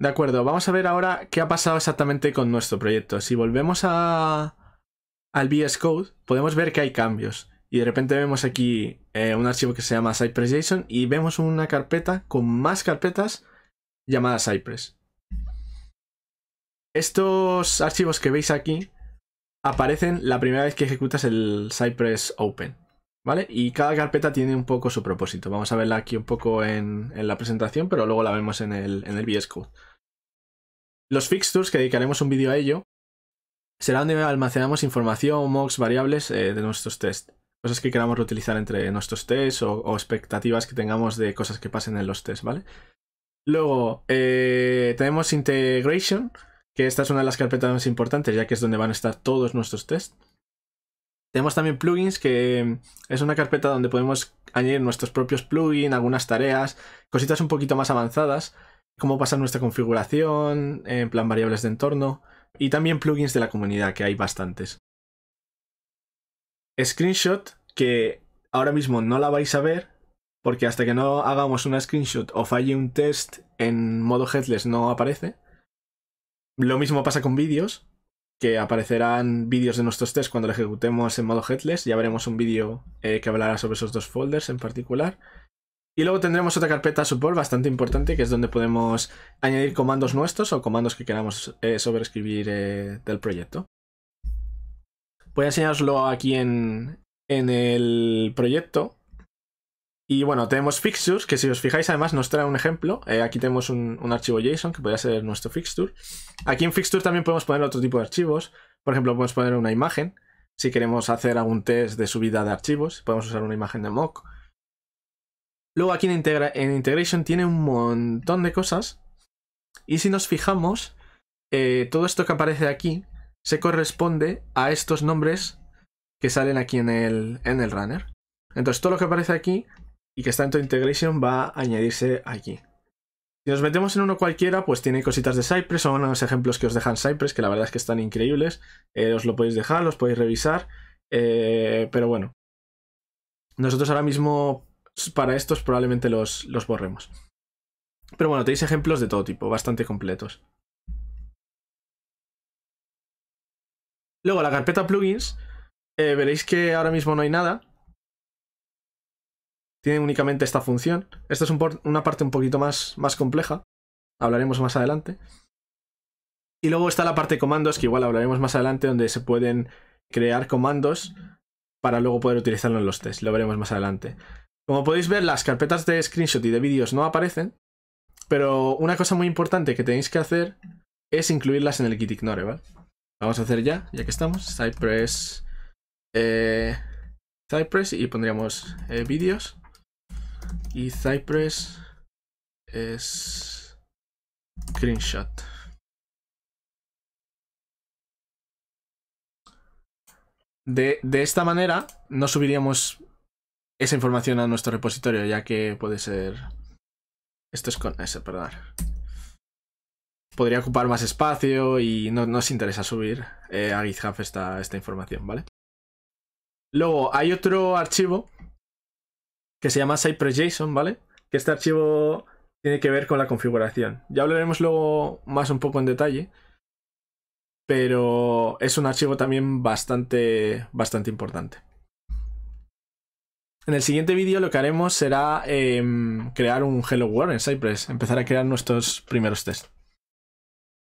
De acuerdo, vamos a ver ahora qué ha pasado exactamente con nuestro proyecto. Si volvemos al VS Code, podemos ver que hay cambios. Y de repente vemos aquí eh, un archivo que se llama Cypress.json y vemos una carpeta con más carpetas llamadas Cypress. Estos archivos que veis aquí aparecen la primera vez que ejecutas el Cypress Open. ¿Vale? Y cada carpeta tiene un poco su propósito. Vamos a verla aquí un poco en, la presentación, pero luego la vemos en el, en el VS Code. Los fixtures, que dedicaremos un vídeo a ello, será donde almacenamos información, mocks, variables eh, de nuestros tests. Cosas que queramos reutilizar entre nuestros tests o, expectativas que tengamos de cosas que pasen en los tests, ¿vale? Luego, eh, tenemos integration, que esta es una de las carpetas más importantes, ya que es donde van a estar todos nuestros tests. Tenemos también plugins, que mm, es una carpeta donde podemos añadir nuestros propios plugins, algunas tareas, cositas un poquito más avanzadas cómo pasa nuestra configuración, en plan variables de entorno y también plugins de la comunidad, que hay bastantes. Screenshot, que ahora mismo no la vais a ver, porque hasta que no hagamos una screenshot o falle un test en modo headless no aparece. Lo mismo pasa con vídeos, que aparecerán vídeos de nuestros tests cuando lo ejecutemos en modo headless. Ya veremos un vídeo eh, que hablará sobre esos dos folders en particular. Y luego tendremos otra carpeta support bastante importante, que es donde podemos añadir comandos nuestros o comandos que queramos eh, sobreescribir eh, del proyecto. Voy a enseñaroslo aquí en, el proyecto. Y bueno, tenemos fixtures, que si os fijáis además nos trae un ejemplo. Eh, aquí tenemos un, un, archivo JSON que podría ser nuestro fixture. Aquí en fixture también podemos poner otro tipo de archivos. Por ejemplo, podemos poner una imagen. Si queremos hacer algún test de subida de archivos, podemos usar una imagen de mock Luego aquí en, Integration tiene un montón de cosas. Y si nos fijamos, eh, todo esto que aparece aquí se corresponde a estos nombres que salen aquí en el, en el runner. Entonces todo lo que aparece aquí y que está en tu integration va a añadirse aquí. Si nos metemos en uno cualquiera, pues tiene cositas de Cypress, son unos ejemplos que os dejan Cypress, que la verdad es que están increíbles. Eh, os lo podéis dejar, los podéis revisar, eh, pero bueno. Nosotros ahora mismo para estos probablemente los, borremos. Pero bueno, tenéis ejemplos de todo tipo, bastante completos. Luego, la carpeta plugins, eh, veréis que ahora mismo no hay nada. Tiene únicamente esta función. Esta es una parte un poquito más, más compleja. Hablaremos más adelante. Y luego está la parte de comandos, que igual hablaremos más adelante, donde se pueden crear comandos para luego poder utilizarlo en los tests. Lo veremos más adelante. Como podéis ver, las carpetas de screenshot y de vídeos no aparecen, pero una cosa muy importante que tenéis que hacer es incluirlas en el gitignore, ¿vale? Vamos a hacer ya, ya que estamos, Cypress, eh, Cypress y pondríamos eh, vídeos y Cypress es screenshot. De, de esta manera no subiríamos esa información a nuestro repositorio, ya que puede ser... Esto es con ese, perdón. Podría ocupar más espacio y no nos interesa subir eh, a GitHub esta, información, ¿vale? Luego hay otro archivo que se llama Cypress.json, ¿vale? Que este archivo tiene que ver con la configuración. Ya hablaremos luego más un poco en detalle, pero es un archivo también bastante, bastante importante. En el siguiente vídeo lo que haremos será em, crear un Hello World en Cypress, empezar a crear nuestros primeros tests.